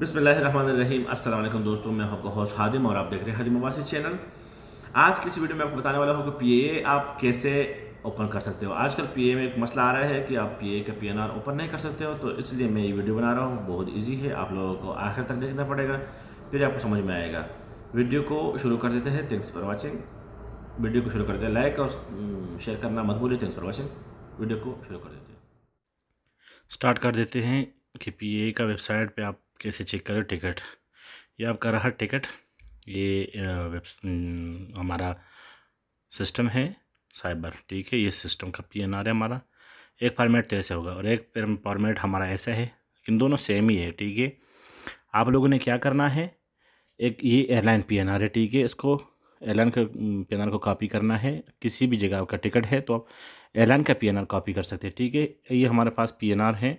बिसमीम अल्लाम दोस्तों मैं आपका हौस हादिम और आप देख रहे हैं हादिम अबासी चैनल आज की इस वीडियो में आपको बताने वाला हूँ कि ए आप कैसे ओपन कर सकते हो आजकल ए में एक मसला आ रहा है कि आप ए का आर ओपन नहीं कर सकते हो तो इसलिए मैं ये वीडियो बना रहा हूँ बहुत ईजी है आप लोगों को आखिर तक देखना पड़ेगा फिर आपको समझ में आएगा वीडियो को शुरू कर देते हैं थैंक्स फॉर वॉचिंग वीडियो को शुरू कर देते हैं लाइक और शेयर करना मत भूलिए थैंक्स फॉर वॉचिंग वीडियो को शुरू कर देते हैं स्टार्ट कर देते हैं कि पी का वेबसाइट पे आप कैसे चेक करें टिकट ये आपका रहा टिकट ये वेब हम्म, हमारा सिस्टम है साइबर ठीक है ये सिस्टम का पी एन आर है हमारा एक फॉर्मेट तो ऐसे होगा और एक फॉर्मेट हमारा ऐसा है लेकिन दोनों सेम ही है ठीक है आप लोगों ने क्या करना है एक ये एयरलाइन पी एन आर है ठीक है इसको एयरलाइन का पी एन आर को कॉपी करना है किसी भी जगह आपका टिकट है तो आप एयरलाइन का पी एन आर कॉपी कर सकते हैं ठीक है ये हमारे पास पी एन आर है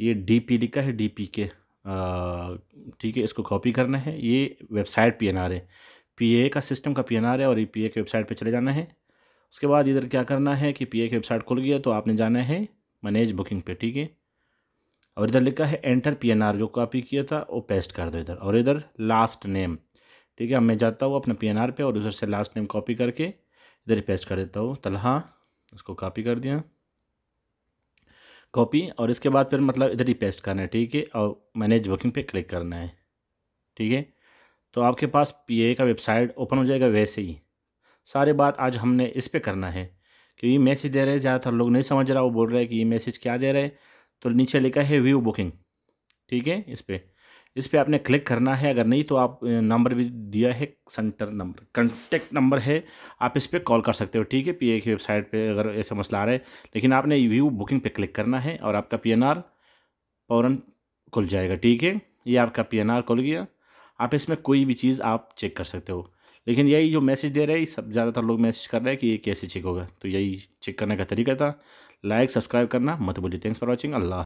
ये डी पी लिखा है डी पी के ठीक है इसको कॉपी करना है ये वेबसाइट पी है पी का सिस्टम का पी है और ये पी के वेबसाइट पर चले जाना है उसके बाद इधर क्या करना है कि पी की वेबसाइट खुल गया तो आपने जाना है मैनेज बुकिंग पे ठीक है और इधर लिखा है एंटर पी जो कॉपी किया था वो पेस्ट कर दो इधर और इधर लास्ट नेम ठीक है अब मैं जाता हूँ अपने पी पे और उधर से लास्ट नेम कॉपी करके इधर पेस्ट कर देता हूँ तलहा उसको कॉपी कर दिया कॉपी और इसके बाद फिर मतलब इधर ही पेस्ट करना है ठीक है और मैनेज बुकिंग पे क्लिक करना है ठीक है तो आपके पास पी का वेबसाइट ओपन हो जाएगा वैसे ही सारे बात आज हमने इस पर करना है क्योंकि मैसेज दे रहे हैं ज़्यादातर लोग नहीं समझ रहा वो बोल रहे हैं कि ये मैसेज क्या दे रहे हैं तो नीचे लिखा है व्यू बुकिंग ठीक है इस पर इस पर आपने क्लिक करना है अगर नहीं तो आप नंबर भी दिया है सेंटर नंबर कॉन्टेक्ट नंबर है आप इस पर कॉल कर सकते हो ठीक है पीए की वेबसाइट पे अगर ऐसा मसला आ रहा है लेकिन आपने व्यू बुकिंग पे क्लिक करना है और आपका पीएनआर एन खुल जाएगा ठीक है ये आपका पीएनआर खुल गया आप इसमें कोई भी चीज़ आप चेक कर सकते हो लेकिन यही जो मैसेज दे रहे हैं सब ज़्यादातर लोग मैसेज कर रहे हैं कि ये कैसे चेक होगा तो यही चेक करने का तरीका था लाइक सब्सक्राइब करना मत बोलिए थैंक्स फॉर वॉचिंग अल्लाह